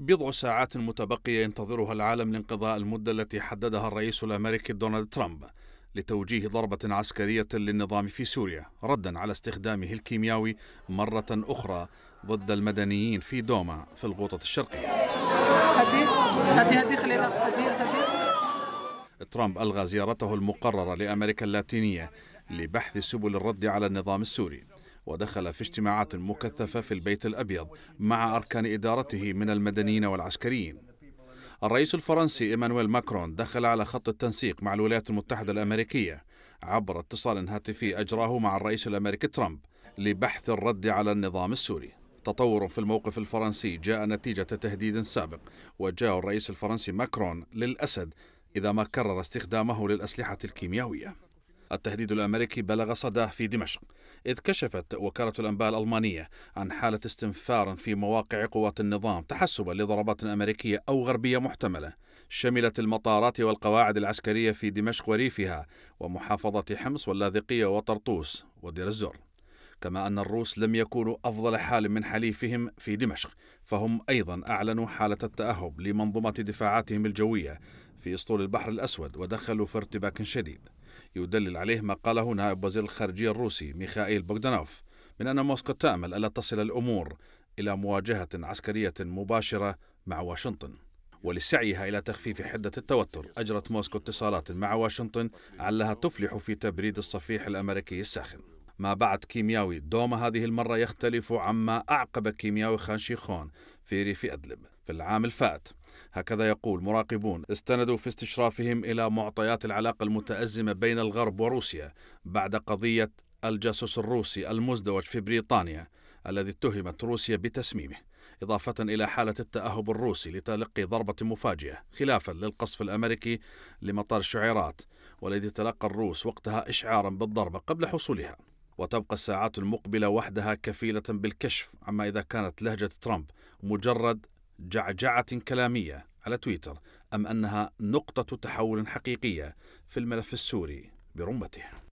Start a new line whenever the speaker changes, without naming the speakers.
بضع ساعات متبقية ينتظرها العالم لانقضاء المدة التي حددها الرئيس الأمريكي دونالد ترامب لتوجيه ضربة عسكرية للنظام في سوريا ردا على استخدامه الكيميائي مرة أخرى ضد المدنيين في دوما في الغوطة الشرقية هدي هدي هدي خلينا هدي هدي ترامب ألغى زيارته المقررة لأمريكا اللاتينية لبحث سبل الرد على النظام السوري ودخل في اجتماعات مكثفة في البيت الأبيض مع أركان إدارته من المدنيين والعسكريين الرئيس الفرنسي إيمانويل ماكرون دخل على خط التنسيق مع الولايات المتحدة الأمريكية عبر اتصال هاتفي أجراه مع الرئيس الأمريكي ترامب لبحث الرد على النظام السوري تطور في الموقف الفرنسي جاء نتيجة تهديد سابق وجاء الرئيس الفرنسي ماكرون للأسد إذا ما كرر استخدامه للأسلحة الكيميائية التهديد الأمريكي بلغ صداه في دمشق إذ كشفت وكالة الأنباء الألمانية عن حالة استنفار في مواقع قوات النظام تحسبا لضربات أمريكية أو غربية محتملة شملت المطارات والقواعد العسكرية في دمشق وريفها ومحافظة حمص واللاذقية وطرطوس ودير الزور كما أن الروس لم يكونوا أفضل حال من حليفهم في دمشق فهم أيضا أعلنوا حالة التأهب لمنظومة دفاعاتهم الجوية في اسطول البحر الأسود ودخلوا في ارتباك شديد يدلل عليه ما قاله نائب وزير الخارجية الروسي ميخائيل بوغدانوف من أن موسكو تأمل ألا تصل الأمور إلى مواجهة عسكرية مباشرة مع واشنطن ولسعيها إلى تخفيف حدة التوتر أجرت موسكو اتصالات مع واشنطن علها تفلح في تبريد الصفيح الأمريكي الساخن ما بعد كيمياوي دوما هذه المرة يختلف عما أعقب كيمياوي خانشيخون في ريف أدلب في العام الفات هكذا يقول مراقبون استندوا في استشرافهم إلى معطيات العلاقة المتأزمة بين الغرب وروسيا بعد قضية الجاسوس الروسي المزدوج في بريطانيا الذي اتهمت روسيا بتسميمه إضافة إلى حالة التأهب الروسي لتلقي ضربة مفاجئة خلافا للقصف الأمريكي لمطار الشعيرات والذي تلقى الروس وقتها إشعارا بالضربة قبل حصولها وتبقى الساعات المقبلة وحدها كفيلة بالكشف عما إذا كانت لهجة ترامب مجرد جعجعة كلامية على تويتر أم أنها نقطة تحول حقيقية في الملف السوري برمته